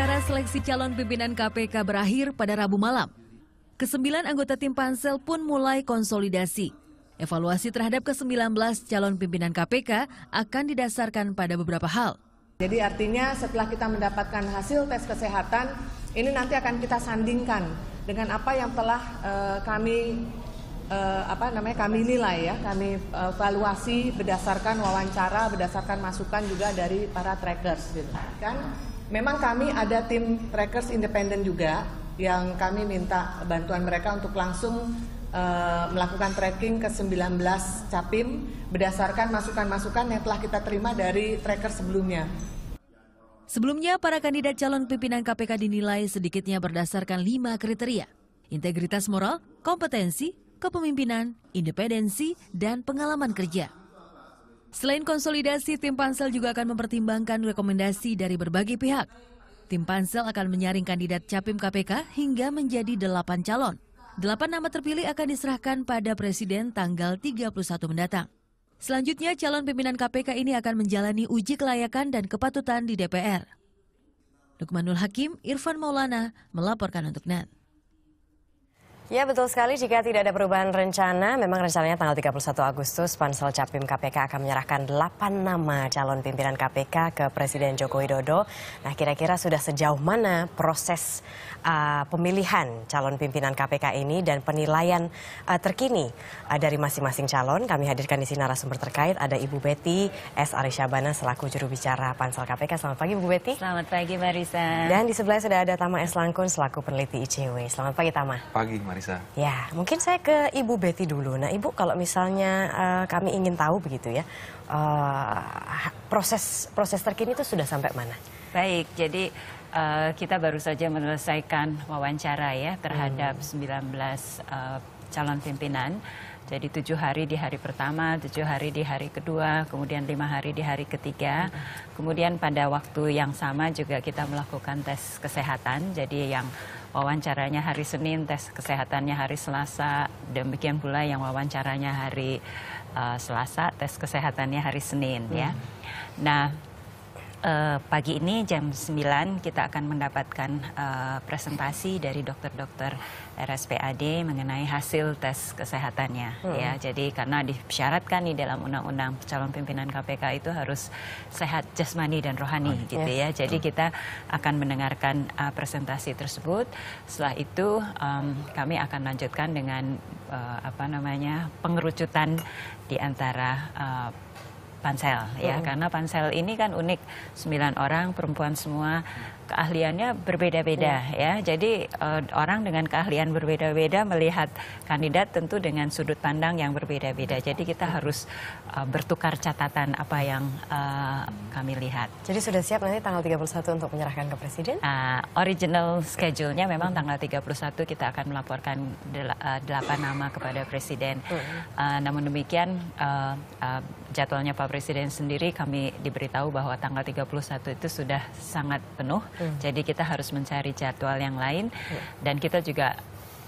Acara seleksi calon pimpinan KPK berakhir pada Rabu malam. Kesembilan anggota tim pansel pun mulai konsolidasi. Evaluasi terhadap ke-19 calon pimpinan KPK akan didasarkan pada beberapa hal. Jadi artinya setelah kita mendapatkan hasil tes kesehatan, ini nanti akan kita sandingkan dengan apa yang telah uh, kami uh, apa namanya kami nilai ya, kami evaluasi eh, berdasarkan wawancara, berdasarkan masukan juga dari para trackers gitu. Kan memang kami ada tim trackers independen juga yang kami minta bantuan mereka untuk langsung uh, melakukan tracking ke 19 capim berdasarkan masukan-masukan yang telah kita terima dari tracker sebelumnya. Sebelumnya, para kandidat calon pimpinan KPK dinilai sedikitnya berdasarkan lima kriteria. Integritas moral, kompetensi, kepemimpinan, independensi, dan pengalaman kerja. Selain konsolidasi, tim pansel juga akan mempertimbangkan rekomendasi dari berbagai pihak. Tim pansel akan menyaring kandidat capim KPK hingga menjadi delapan calon. Delapan nama terpilih akan diserahkan pada Presiden tanggal 31 mendatang. Selanjutnya, calon pimpinan KPK ini akan menjalani uji kelayakan dan kepatutan di DPR. Lukmanul Hakim, Irfan Maulana melaporkan untuk Net. Ya betul sekali jika tidak ada perubahan rencana, memang rencananya tanggal 31 Agustus Pansel Capim KPK akan menyerahkan 8 nama calon pimpinan KPK ke Presiden Joko Widodo. Nah kira-kira sudah sejauh mana proses uh, pemilihan calon pimpinan KPK ini dan penilaian uh, terkini uh, dari masing-masing calon. Kami hadirkan di sini narasumber terkait ada Ibu Betty S. Arisyabana selaku juru bicara Pansel KPK. Selamat pagi Ibu Betty. Selamat pagi Marisa. Dan di sebelah sudah ada Tama S. Langkun selaku peneliti ICW. Selamat pagi Tama. Pagi Marisa. Anissa? Ya, mungkin saya ke Ibu Betty dulu. Nah, Ibu kalau misalnya uh, kami ingin tahu begitu ya, uh, proses proses terkini itu sudah sampai mana? Baik, jadi uh, kita baru saja menyelesaikan wawancara ya terhadap hmm. 19 uh, calon pimpinan. Jadi tujuh hari di hari pertama, tujuh hari di hari kedua, kemudian lima hari di hari ketiga. Hmm. Kemudian pada waktu yang sama juga kita melakukan tes kesehatan. Jadi yang wawancaranya hari Senin, tes kesehatannya hari Selasa, demikian pula yang wawancaranya hari uh, Selasa, tes kesehatannya hari Senin ya. hmm. ya. Nah, Uh, pagi ini jam 9 kita akan mendapatkan uh, presentasi dari dokter-dokter RSPAD mengenai hasil tes kesehatannya hmm. ya. Jadi karena disyaratkan di dalam undang-undang calon pimpinan KPK itu harus sehat jasmani dan rohani oh, iya. gitu ya. yes. ya. Jadi hmm. kita akan mendengarkan uh, presentasi tersebut. Setelah itu um, kami akan lanjutkan dengan uh, apa namanya pengerucutan di antara uh, pansel ya karena pansel ini kan unik sembilan orang perempuan semua keahliannya berbeda-beda hmm. ya jadi uh, orang dengan keahlian berbeda-beda melihat kandidat tentu dengan sudut pandang yang berbeda-beda jadi kita -hmm. harus uh, bertukar catatan apa yang uh, kami lihat jadi sudah siap nanti tanggal 31 untuk menyerahkan ke presiden uh, original schedule-nya memang tanggal 31 kita akan melaporkan del delapan nama kepada presiden uh, namun demikian uh, uh, jadwalnya Pak Presiden sendiri kami diberitahu bahwa tanggal 31 itu sudah sangat penuh. Hmm. Jadi kita harus mencari jadwal yang lain hmm. dan kita juga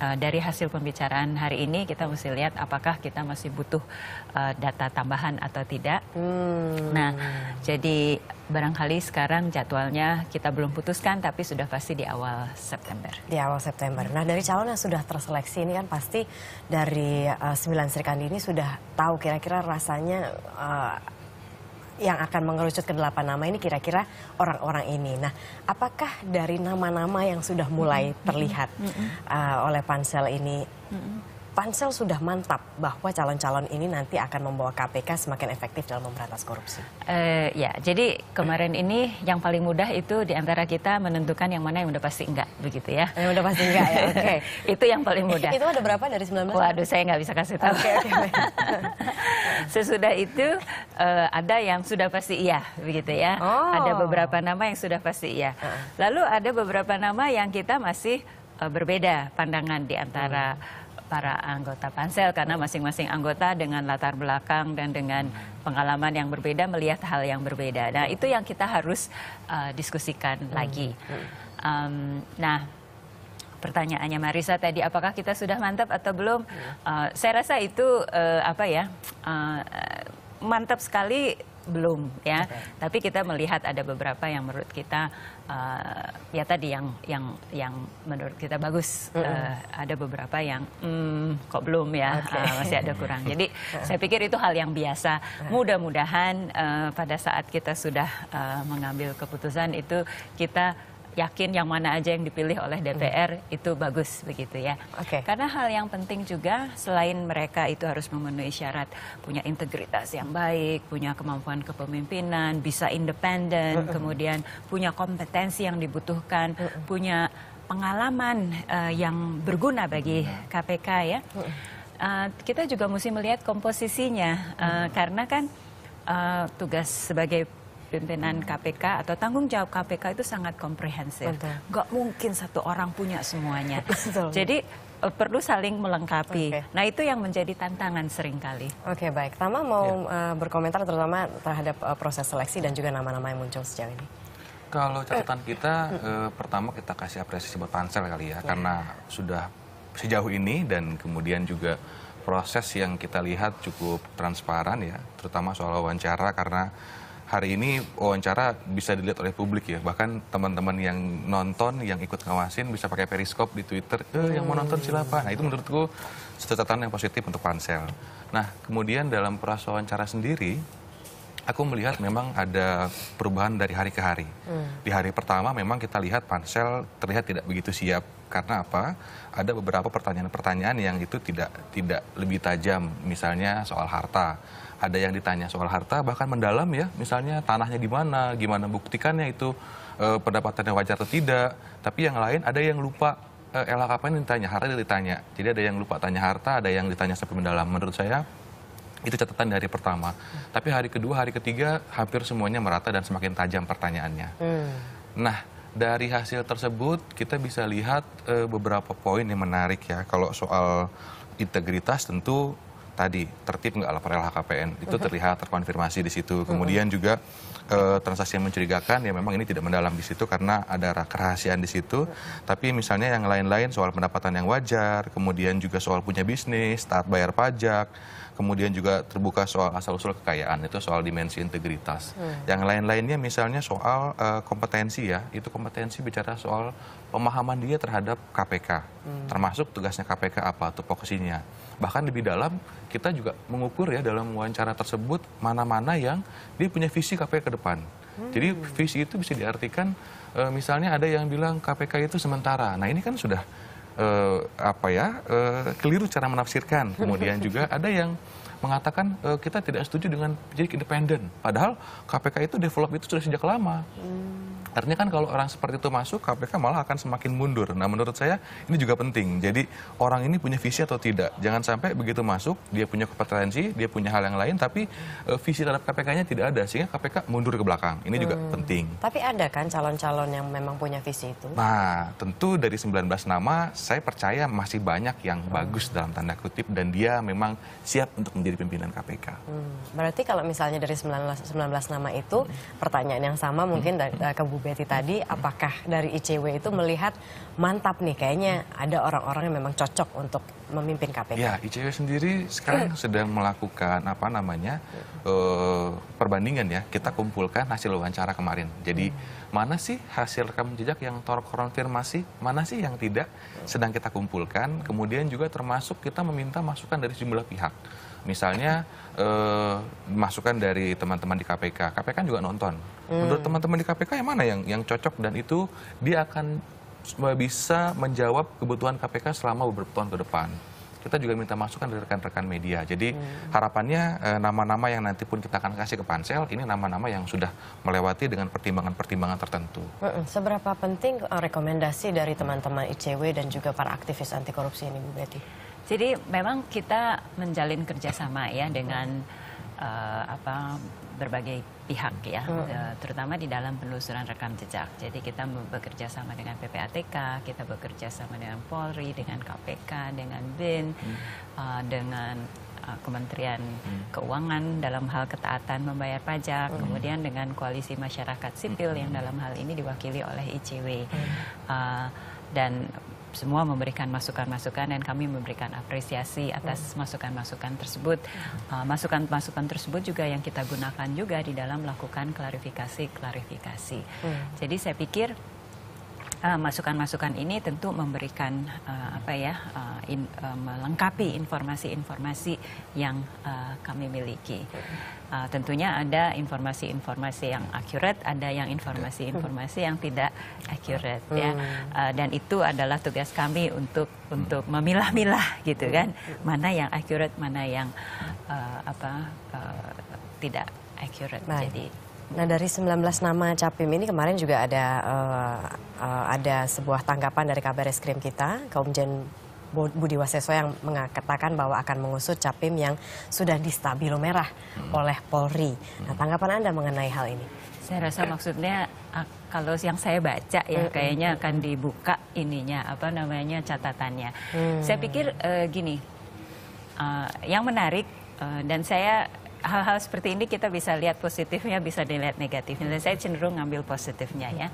Eh, dari hasil pembicaraan hari ini kita mesti lihat apakah kita masih butuh uh, data tambahan atau tidak. Hmm. Nah, jadi barangkali sekarang jadwalnya kita belum putuskan tapi sudah pasti di awal September. Di awal September. Nah, dari calon yang sudah terseleksi ini kan pasti dari uh, eh, 9 Serikandi ini sudah tahu kira-kira rasanya yang akan mengerucut ke delapan nama ini kira-kira orang-orang ini. Nah, apakah dari nama-nama yang sudah mulai terlihat uh, oleh pansel ini Pansel sudah mantap bahwa calon-calon ini nanti akan membawa KPK semakin efektif dalam memberantas korupsi. Uh, ya, jadi kemarin ini yang paling mudah itu di antara kita menentukan yang mana yang udah pasti enggak, begitu ya. Yang udah pasti enggak ya, oke. Okay. itu yang paling mudah. itu ada berapa dari 19? Waduh, saya nggak bisa kasih tahu. Oke, okay, Okay. Sesudah itu uh, ada yang sudah pasti iya, begitu ya. Oh. Ada beberapa nama yang sudah pasti iya. Uh. Lalu ada beberapa nama yang kita masih uh, berbeda pandangan di antara... Hmm para anggota pansel karena masing-masing anggota dengan latar belakang dan dengan pengalaman yang berbeda melihat hal yang berbeda. Nah itu yang kita harus uh, diskusikan hmm. lagi. Um, nah pertanyaannya Marisa tadi apakah kita sudah mantap atau belum? Ya. Uh, saya rasa itu uh, apa ya uh, mantap sekali belum ya. Okay. Tapi kita melihat ada beberapa yang menurut kita uh, ya tadi yang yang yang menurut kita bagus. Mm -hmm. uh, ada beberapa yang mm, kok belum ya okay. uh, eh, masih ada kurang. Jadi saya pikir itu hal yang biasa. Mudah-mudahan uh, pada saat kita sudah uh, mengambil keputusan itu kita yakin yang mana aja yang dipilih oleh DPR hmm. itu bagus begitu ya. Okay. Karena hal yang penting juga selain mereka itu harus memenuhi syarat punya integritas yang baik, punya kemampuan kepemimpinan, bisa independen, hmm. kemudian punya kompetensi yang dibutuhkan, hmm. punya pengalaman uh, yang berguna bagi KPK ya. Uh, kita juga mesti melihat komposisinya uh, karena kan uh, tugas sebagai pimpinan KPK atau tanggung jawab KPK itu sangat komprehensif. mungkin satu orang punya semuanya. Betul. Jadi e, perlu saling melengkapi. Okay. Nah itu yang menjadi tantangan seringkali. Oke okay, baik, Tama mau ya. uh, berkomentar terutama terhadap uh, proses seleksi dan juga nama-nama yang muncul sejauh ini. Kalau catatan kita, uh, pertama kita kasih apresiasi buat pansel kali ya, ya, karena sudah sejauh ini dan kemudian juga proses yang kita lihat cukup transparan ya, terutama soal wawancara karena hari ini wawancara bisa dilihat oleh publik ya. Bahkan teman-teman yang nonton, yang ikut ngawasin bisa pakai periskop di Twitter. Eh, yang mau nonton silakan. Nah, itu menurutku satu catatan yang positif untuk Pansel. Nah, kemudian dalam proses wawancara sendiri, aku melihat memang ada perubahan dari hari ke hari. Hmm. Di hari pertama memang kita lihat Pansel terlihat tidak begitu siap. Karena apa? Ada beberapa pertanyaan-pertanyaan yang itu tidak tidak lebih tajam, misalnya soal harta ada yang ditanya soal harta bahkan mendalam ya misalnya tanahnya di mana gimana buktikannya itu e, pendapatannya wajar atau tidak tapi yang lain ada yang lupa e, eh, LHKPN yang ditanya harta yang ditanya jadi ada yang lupa tanya harta ada yang ditanya sampai mendalam menurut saya itu catatan dari pertama tapi hari kedua hari ketiga hampir semuanya merata dan semakin tajam pertanyaannya hmm. nah dari hasil tersebut kita bisa lihat e, beberapa poin yang menarik ya kalau soal integritas tentu tadi tertib nggak lapor LHKPN itu terlihat terkonfirmasi di situ. Kemudian juga e, transaksi yang mencurigakan ya memang ini tidak mendalam di situ karena ada kerahasiaan di situ. Iya. Tapi misalnya yang lain-lain soal pendapatan yang wajar, kemudian juga soal punya bisnis, taat bayar pajak, kemudian juga terbuka soal asal-usul kekayaan itu soal dimensi integritas. -huh. Iya. Yang lain-lainnya misalnya soal e, kompetensi ya, itu kompetensi bicara soal pemahaman dia terhadap KPK. -huh. Hmm. Termasuk tugasnya KPK apa atau fokusinya bahkan lebih dalam kita juga mengukur ya dalam wawancara tersebut mana-mana yang dia punya visi KPK ke depan. Hmm. Jadi visi itu bisa diartikan e, misalnya ada yang bilang KPK itu sementara. Nah ini kan sudah e, apa ya e, keliru cara menafsirkan. Kemudian juga ada yang mengatakan e, kita tidak setuju dengan jadi independen. Padahal KPK itu develop itu sudah sejak lama. Hmm. Artinya kan kalau orang seperti itu masuk, KPK malah akan semakin mundur. Nah menurut saya ini juga penting. Jadi orang ini punya visi atau tidak. Jangan sampai begitu masuk, dia punya kompetensi, dia punya hal yang lain, tapi uh, visi terhadap KPK-nya tidak ada. Sehingga KPK mundur ke belakang. Ini hmm. juga penting. Tapi ada kan calon-calon yang memang punya visi itu? Nah tentu dari 19 nama, saya percaya masih banyak yang hmm. bagus dalam tanda kutip. Dan dia memang siap untuk menjadi pimpinan KPK. Hmm. Berarti kalau misalnya dari 19, 19 nama itu, hmm. pertanyaan yang sama mungkin hmm. dari, uh, eh, Betty tadi, apakah dari ICW itu melihat mantap nih kayaknya ada orang-orang yang memang cocok untuk memimpin KPK? Ya, ICW sendiri sekarang hmm. sedang melakukan apa namanya uh, perbandingan ya. Kita kumpulkan hasil wawancara kemarin. Jadi hmm mana sih hasil rekam jejak yang terkonfirmasi, mana sih yang tidak, sedang kita kumpulkan. Kemudian juga termasuk kita meminta masukan dari sejumlah pihak. Misalnya eh, masukan dari teman-teman di KPK, KPK kan juga nonton. Hmm. Menurut teman-teman di KPK yang mana yang yang cocok dan itu dia akan eh, bisa menjawab kebutuhan KPK selama beberapa tahun ke depan kita juga minta masukan dari rekan-rekan media. Jadi hmm. harapannya eh, nama-nama yang nanti pun kita akan kasih ke pansel ini nama-nama yang sudah melewati dengan pertimbangan-pertimbangan tertentu. Seberapa penting eh, rekomendasi dari teman-teman ICW dan juga para aktivis anti korupsi ini Bu Betty? Jadi memang kita menjalin kerjasama ya dengan uh, apa berbagai pihak ya, hmm. Eh, terutama di dalam penelusuran rekam jejak. Jadi kita bekerja sama dengan PPATK, kita bekerja sama dengan Polri, dengan KPK, dengan BIN, hmm. uh, dengan uh, Kementerian hmm. Keuangan dalam hal ketaatan membayar pajak, hmm. kemudian dengan koalisi masyarakat sipil hmm. yang dalam hal ini diwakili oleh ICW. Hmm. Uh, dan semua memberikan masukan-masukan dan kami memberikan apresiasi atas hmm. masukan-masukan tersebut. Hmm. Uh, masukan-masukan tersebut juga yang kita gunakan juga di dalam melakukan klarifikasi-klarifikasi. Hmm. Jadi saya pikir Eh, masukan-masukan uh, ini tentu memberikan uh, apa ya uh, in, uh, melengkapi informasi-informasi yang uh, kami miliki. Uh, tentunya ada informasi-informasi yang akurat, ada yang informasi-informasi yang tidak akurat ya. Uh, dan itu adalah tugas kami untuk untuk hmm. memilah-milah gitu kan, hmm. mana yang akurat, mana yang uh, apa uh, tidak akurat. Nah, Jadi Nah dari 19 nama capim ini kemarin juga ada uh, uh, ada sebuah tanggapan dari kabar eskrim kita, Komjen Budi Waseso yang mengatakan bahwa akan mengusut capim yang sudah di stabilo merah hmm. oleh Polri. Nah hmm. tanggapan Anda mengenai hal ini? Saya rasa maksudnya kalau yang saya baca ya hmm. hmm kayaknya hmm. akan dibuka ininya apa namanya catatannya. Hmm. Saya pikir uh, gini, uh, yang menarik uh, dan saya hal-hal seperti ini kita bisa lihat positifnya, bisa dilihat negatifnya. Dan saya cenderung ngambil positifnya ya.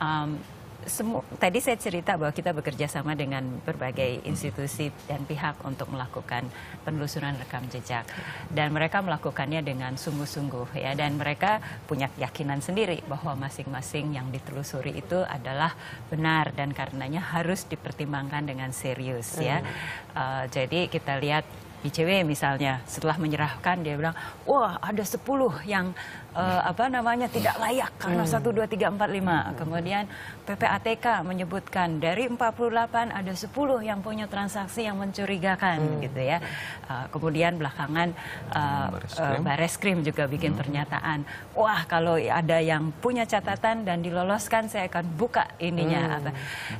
Um, semu tadi saya cerita bahwa kita bekerja sama dengan berbagai institusi dan pihak untuk melakukan penelusuran rekam jejak dan mereka melakukannya dengan sungguh-sungguh ya dan mereka punya keyakinan sendiri bahwa masing-masing yang ditelusuri itu adalah benar dan karenanya harus dipertimbangkan dengan serius ya uh, jadi kita lihat ICW misalnya setelah menyerahkan dia bilang wah ada 10 yang uh, apa namanya tidak layak karena hmm. satu dua tiga empat lima kemudian PPATK menyebutkan dari 48 ada 10 yang punya transaksi yang mencurigakan hmm. gitu ya uh, kemudian belakangan uh, eh, uh, hmm, Bareskrim juga bikin hmm. pernyataan wah kalau ada yang punya catatan dan diloloskan saya akan buka ininya hmm.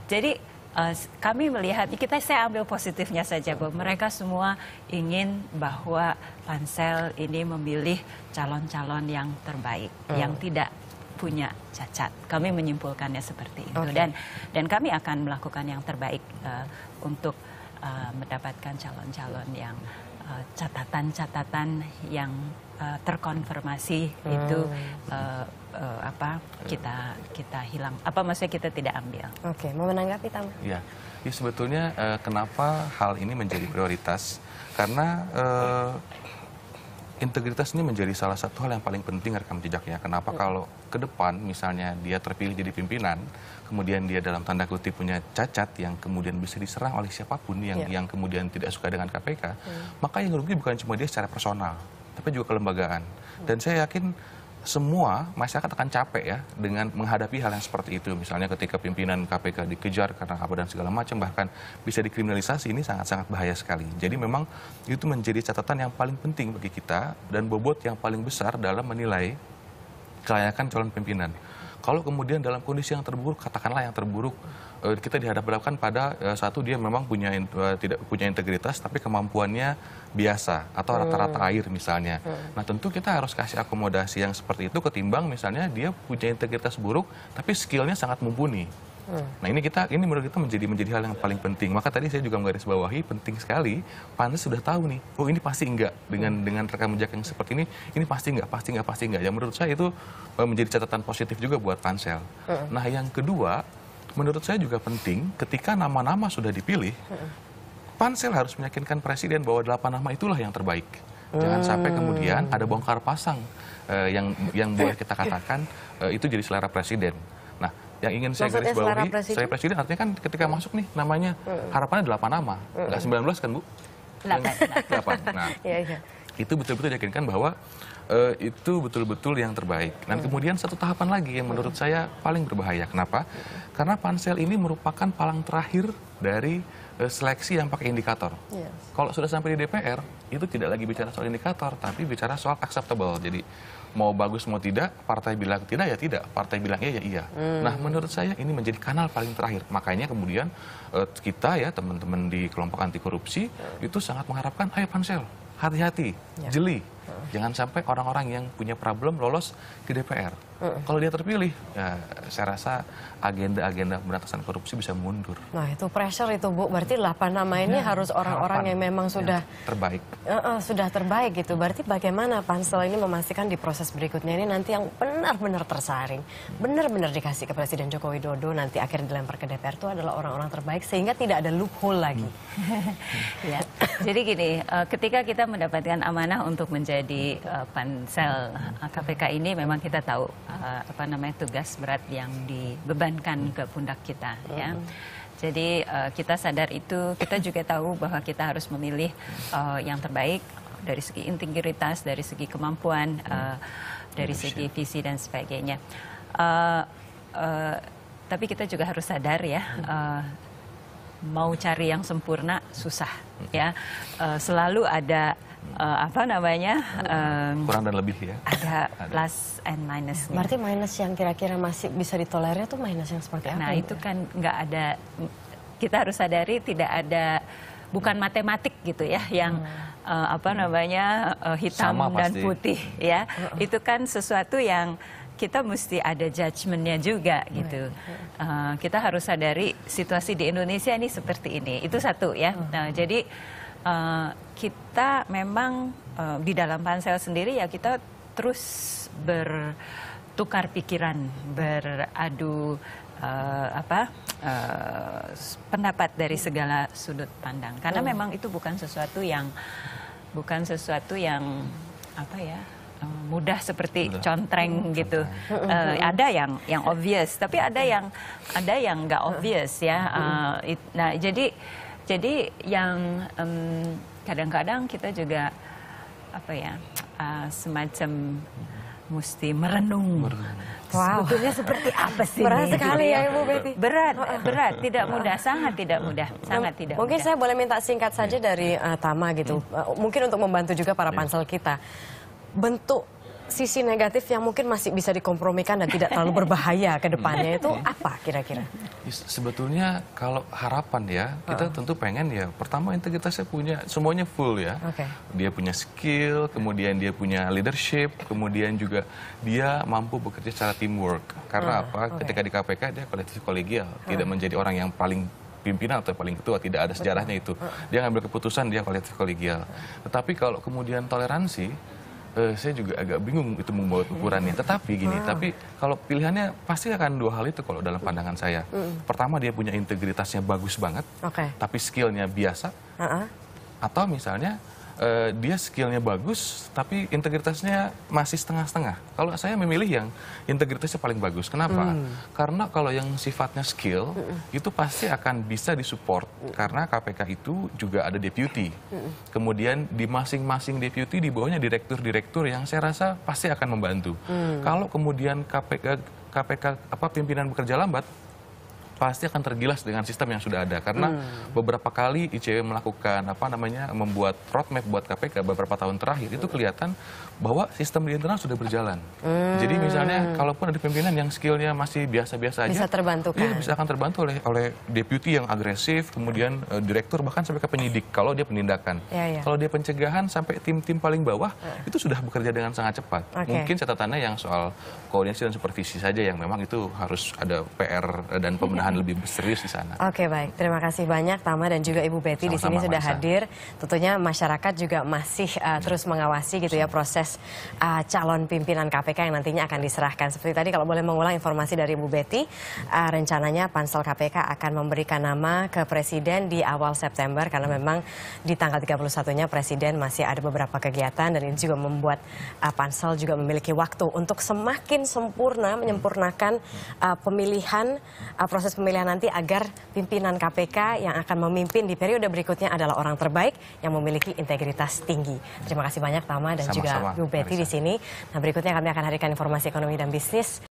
jadi uh, kami melihat kita saya ambil positifnya saja bu mereka semua ingin bahwa pansel ini memilih calon-calon yang terbaik uh. yang tidak punya cacat. Kami menyimpulkannya seperti itu okay. dan dan kami akan melakukan yang terbaik uh, untuk uh, mendapatkan calon-calon yang catatan-catatan uh, yang uh, terkonfirmasi hmm. itu uh, uh, apa iya. kita kita hilang apa maksudnya kita tidak ambil. Oke, okay. mau menanggapi tamu Ya. ya sebetulnya uh, kenapa hal ini menjadi prioritas karena uh, integritas ini menjadi salah satu hal yang paling penting rekam jejaknya. Kenapa hmm. kalau ke depan misalnya dia terpilih jadi pimpinan, kemudian dia dalam tanda kutip punya cacat yang kemudian bisa diserang oleh siapapun yang yeah. yang kemudian tidak suka dengan KPK, hmm. Iya. maka yang rugi bukan cuma dia secara personal, tapi juga kelembagaan. Dan saya yakin semua masyarakat akan capek ya dengan menghadapi hal yang seperti itu. Misalnya ketika pimpinan KPK dikejar karena apa dan segala macam bahkan bisa dikriminalisasi ini sangat-sangat bahaya sekali. Jadi memang itu menjadi catatan yang paling penting bagi kita dan bobot yang paling besar dalam menilai kelayakan calon pimpinan. Kalau kemudian dalam kondisi yang terburuk, katakanlah yang terburuk, eh, kita dihadapkan pada eh, satu dia memang punya eh, tidak punya integritas, tapi kemampuannya biasa atau rata-rata hmm. air misalnya. Hmm. Nah tentu kita harus kasih akomodasi yang seperti itu ketimbang misalnya dia punya integritas buruk, tapi skillnya sangat mumpuni. Nah ini kita ini menurut kita menjadi menjadi hal yang paling penting. Maka tadi saya juga menggaris bawahi penting sekali. Panas sudah tahu nih, oh ini pasti enggak dengan dengan rekam jejak yang seperti ini, ini pasti enggak, pasti enggak, pasti enggak. Yang menurut saya itu eh, menjadi catatan positif juga buat pansel. Nah yang kedua, menurut saya juga penting ketika nama-nama sudah dipilih, pansel harus meyakinkan presiden bahwa delapan nama itulah yang terbaik. Jangan mm. sampai kemudian ada bongkar pasang eh, yang yang boleh kita katakan eh, itu jadi selera presiden yang ingin saya garis bawahi, saya presiden artinya kan ketika masuk nih namanya harapannya delapan nama, enggak 19 kan Bu? 8. Nah, iya, iya. itu betul-betul yakinkan bahwa uh, itu betul-betul yang terbaik. Dan kemudian satu tahapan lagi yang menurut saya paling berbahaya. Kenapa? Karena pansel ini merupakan palang terakhir dari uh, seleksi yang pakai indikator. Yes. Iya. Kalau sudah sampai di DPR, itu tidak lagi bicara soal indikator, tapi bicara soal acceptable. Jadi mau bagus mau tidak, partai bilang tidak ya tidak, partai bilang iya ya iya. Hmm. Nah, menurut saya ini menjadi kanal paling terakhir. Makanya kemudian uh, kita ya teman-teman di kelompok anti korupsi hmm. itu sangat mengharapkan ayo pansel hati-hati, ya. jeli, Jangan sampai orang-orang yang punya problem lolos ke DPR. Hmm. Kalau dia terpilih, ya, saya rasa agenda-agenda pemberantasan korupsi bisa mundur. Nah itu pressure itu Bu, berarti 8 nama ini ya, harus orang-orang yang memang sudah ya, terbaik. Uh, uh, sudah terbaik gitu. Berarti bagaimana pansel ini memastikan di proses berikutnya ini nanti yang benar-benar tersaring, benar-benar dikasih ke Presiden Joko Widodo nanti akhirnya dilempar ke DPR itu adalah orang-orang terbaik sehingga tidak ada loophole lagi. Hmm. ya. Jadi gini, eh, ketika kita mendapatkan amanah untuk menjadi menjadi uh, eh, pansel KPK eh, ini memang kita tahu uh, apa namanya tugas berat yang dibebankan ke pundak kita ya. Jadi uh, kita sadar itu, kita juga tahu bahwa kita harus memilih uh, yang terbaik dari segi integritas, dari segi kemampuan, uh, dari segi visi dan sebagainya. Uh, uh, tapi kita juga harus sadar ya, uh, mau cari yang sempurna susah ya. Uh, selalu ada uh, apa namanya um, kurang dan lebih ya ada, plus and minus -nya. berarti minus yang kira-kira masih bisa ditolerir tuh minus yang seperti nah, apa nah ya? itu kan nggak ada kita harus sadari tidak ada bukan matematik gitu ya yang hmm. uh, apa hmm. namanya uh, hitam Sama dan pasti. putih ya hmm. itu kan sesuatu yang kita mesti ada judgementnya juga gitu. Uh, kita harus sadari situasi di Indonesia ini seperti ini. Itu satu ya. Hmm. Nah, jadi uh, kita memang uh, di dalam pansel sendiri ya kita terus bertukar pikiran, beradu uh, apa uh, pendapat dari segala sudut pandang. Karena hmm. memang itu bukan sesuatu yang bukan sesuatu yang apa ya mudah seperti mudah. contreng gitu. Contreng. Uh, ada yang yang iya. obvious, tapi ada yang ada yang nggak obvious ya. Uh, it, nah jadi jadi yang um, kadang-kadang kita juga apa ya uh, semacam mesti merenung. merenung. Wow. Sebetulnya seperti apa sih? Berat sekali ya Ibu Betty. Berat, berat, tidak mudah, sangat tidak mudah, sangat tidak. Mungkin mudah. saya boleh minta singkat saja iya. dari uh, Tama gitu, hmm. uh, mungkin untuk membantu juga para iya. pansel kita. Bentuk sisi negatif yang mungkin masih bisa dikompromikan dan tidak terlalu berbahaya ke depannya hmm, itu apa kira-kira? Sebetulnya kalau harapan ya, kita tentu pengen ya pertama integritasnya punya semuanya full ya. Okay. Dia punya skill, kemudian dia punya leadership, kemudian juga dia mampu bekerja secara teamwork. Karena uh, apa? Okay. Ketika di KPK dia kolektif kolegial, uh. tidak menjadi orang yang paling pimpinan atau paling ketua tidak ada sejarahnya itu. Ah. Dia ngambil keputusan dia kolektif kolegial. Tetapi kalau kemudian toleransi uh, saya juga agak bingung itu membuat ukurannya. Tetapi gini, hmm. tapi kalau pilihannya pasti akan dua hal itu kalau dalam pandangan saya. Hmm. Pertama dia punya integritasnya bagus banget, okay. tapi skillnya biasa. Uh -uh. Atau misalnya uh, dia skillnya bagus tapi integritasnya masih setengah-setengah. Kalau saya memilih yang integritasnya paling bagus. Kenapa? Hmm. Karena kalau yang sifatnya skill hmm. itu pasti akan bisa disupport hmm. karena KPK itu juga ada deputy. Hmm. Kemudian di masing-masing deputy di bawahnya direktur-direktur yang saya rasa pasti akan membantu. Hmm. Kalau kemudian KPK KPK apa pimpinan bekerja lambat pasti akan tergilas dengan sistem yang sudah ada karena hmm. beberapa kali ICW melakukan apa namanya membuat roadmap buat KPK beberapa tahun terakhir itu kelihatan bahwa sistem di internal sudah berjalan. Hmm. Jadi misalnya kalaupun ada pimpinan yang skillnya masih biasa-biasa aja bisa terbantu kan? Ya, bisa akan terbantu oleh oleh deputy yang agresif, kemudian uh, direktur bahkan sampai ke penyidik kalau dia penindakan. Ya, ya. Kalau dia pencegahan sampai tim-tim paling bawah iya. itu sudah bekerja dengan sangat cepat. Okay. Mungkin catatannya yang soal koordinasi dan supervisi saja yang memang itu harus ada PR eh, dan pembenahan iya, mudah lebih serius di sana. Oke baik, terima kasih banyak Tama dan juga Ibu Betty di sini sudah Masa. hadir. Tentunya masyarakat juga masih uh, iya. terus mengawasi gitu ya proses uh, calon pimpinan KPK yang nantinya akan diserahkan. Seperti tadi kalau boleh mengulang informasi dari Ibu Betty, uh, rencananya pansel KPK akan memberikan nama ke Presiden di awal September karena iya. memang di tanggal 31-nya Presiden masih ada beberapa kegiatan dan ini juga membuat uh, pansel juga memiliki waktu untuk semakin sempurna menyempurnakan iya. uh, pemilihan uh, proses proses pemilihan nanti agar pimpinan KPK yang akan memimpin di periode berikutnya adalah orang terbaik yang memiliki integritas tinggi. Terima kasih banyak Tama dan Sama -sama, juga Bu Betty di sini. Nah berikutnya kami akan hadirkan informasi ekonomi dan bisnis.